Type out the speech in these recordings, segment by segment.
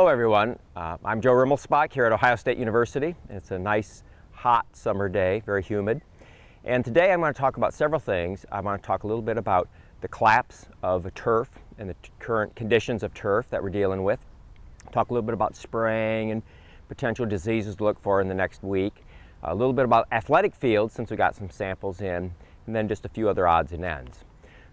Hello everyone, uh, I'm Joe Rimmelspach here at Ohio State University. It's a nice hot summer day, very humid. And today I'm going to talk about several things. I want to talk a little bit about the collapse of a turf and the current conditions of turf that we're dealing with. Talk a little bit about spraying and potential diseases to look for in the next week. A little bit about athletic fields since we got some samples in and then just a few other odds and ends.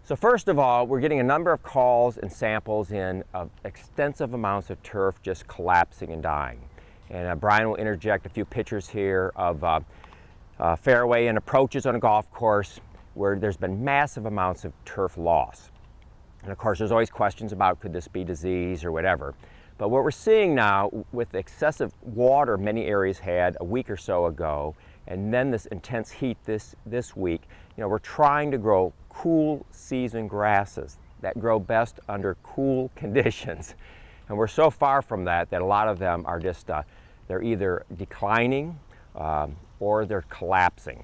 So first of all, we're getting a number of calls and samples in of extensive amounts of turf just collapsing and dying. And uh, Brian will interject a few pictures here of uh, uh, fairway and approaches on a golf course where there's been massive amounts of turf loss. And of course, there's always questions about could this be disease or whatever. But what we're seeing now with excessive water many areas had a week or so ago, and then this intense heat this, this week, you know, we're trying to grow cool season grasses that grow best under cool conditions. And we're so far from that that a lot of them are just, uh, they're either declining um, or they're collapsing.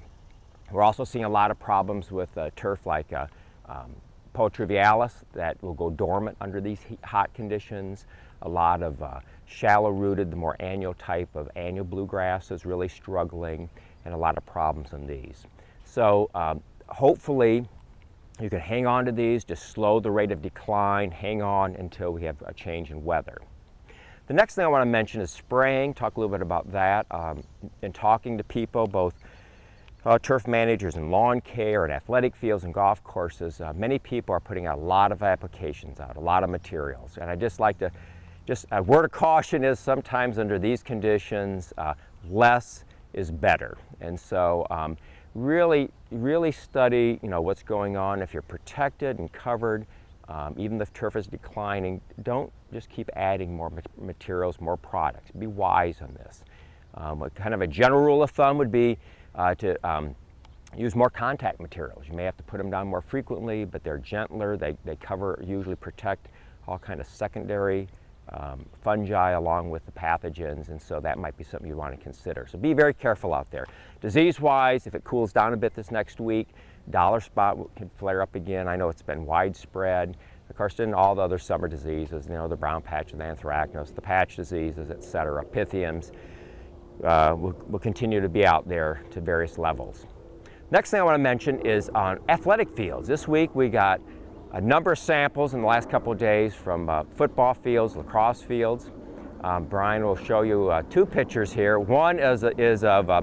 We're also seeing a lot of problems with uh, turf like uh, um, that will go dormant under these hot conditions a lot of uh, shallow-rooted, the more annual type of annual bluegrass is really struggling and a lot of problems in these. So um, hopefully you can hang on to these, just slow the rate of decline, hang on until we have a change in weather. The next thing I want to mention is spraying, talk a little bit about that. Um, in talking to people, both uh, turf managers and lawn care and athletic fields and golf courses, uh, many people are putting out a lot of applications out, a lot of materials. And I just like to just a word of caution is sometimes under these conditions, uh, less is better. And so um, really, really study, you know, what's going on. If you're protected and covered, um, even if turf is declining, don't just keep adding more materials, more products. Be wise on this. Um, kind of a general rule of thumb would be uh, to um, use more contact materials. You may have to put them down more frequently, but they're gentler. They, they cover, usually protect all kind of secondary um, fungi along with the pathogens, and so that might be something you want to consider. So be very careful out there. Disease-wise, if it cools down a bit this next week, dollar spot can flare up again. I know it's been widespread. Of course, in all the other summer diseases, you know, the brown patch and the anthracnose, the patch diseases, etc., pythiums, uh, will, will continue to be out there to various levels. Next thing I want to mention is on athletic fields. This week we got a number of samples in the last couple of days from uh, football fields, lacrosse fields. Um, Brian will show you uh, two pictures here. One is, is of uh,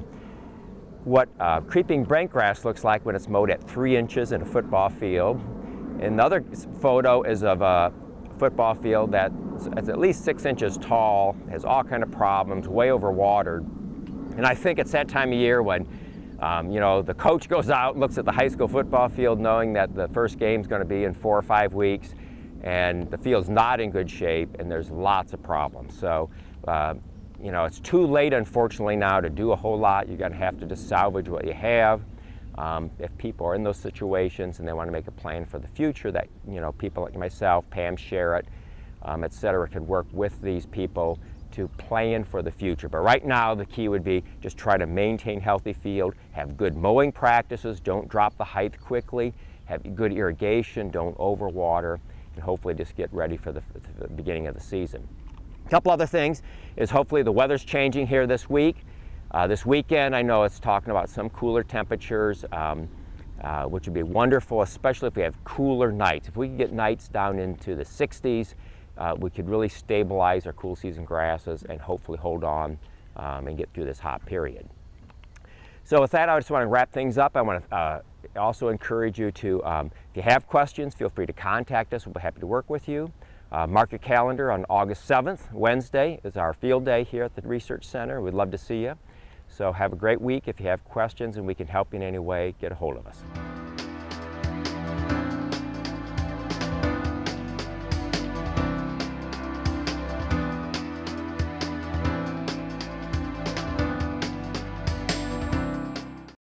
what uh, creeping grass looks like when it's mowed at three inches in a football field. Another photo is of a football field that's, that's at least six inches tall, has all kind of problems, way overwatered. And I think it's that time of year when um, you know, the coach goes out, looks at the high school football field knowing that the first game's going to be in four or five weeks and the field's not in good shape and there's lots of problems. So, uh, you know, it's too late, unfortunately, now to do a whole lot. You're going to have to just salvage what you have. Um, if people are in those situations and they want to make a plan for the future that, you know, people like myself, Pam Sherritt, um, et cetera, can work with these people to plan for the future. But right now, the key would be just try to maintain healthy field, have good mowing practices, don't drop the height quickly, have good irrigation, don't overwater, and hopefully just get ready for the, for the beginning of the season. A couple other things is hopefully the weather's changing here this week. Uh, this weekend, I know it's talking about some cooler temperatures, um, uh, which would be wonderful, especially if we have cooler nights. If we could get nights down into the 60s, uh, we could really stabilize our cool season grasses and hopefully hold on um, and get through this hot period. So with that, I just want to wrap things up. I want to uh, also encourage you to, um, if you have questions, feel free to contact us. We'll be happy to work with you. Uh, mark your calendar on August 7th, Wednesday, is our field day here at the Research Center. We'd love to see you. So have a great week. If you have questions and we can help you in any way, get a hold of us.